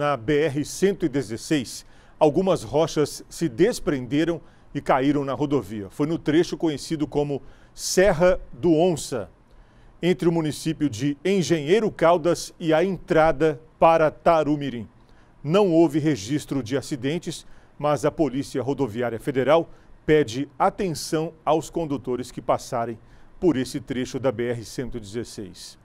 Na BR-116, algumas rochas se desprenderam e caíram na rodovia. Foi no trecho conhecido como Serra do Onça, entre o município de Engenheiro Caldas e a entrada para Tarumirim. Não houve registro de acidentes, mas a Polícia Rodoviária Federal pede atenção aos condutores que passarem por esse trecho da BR-116.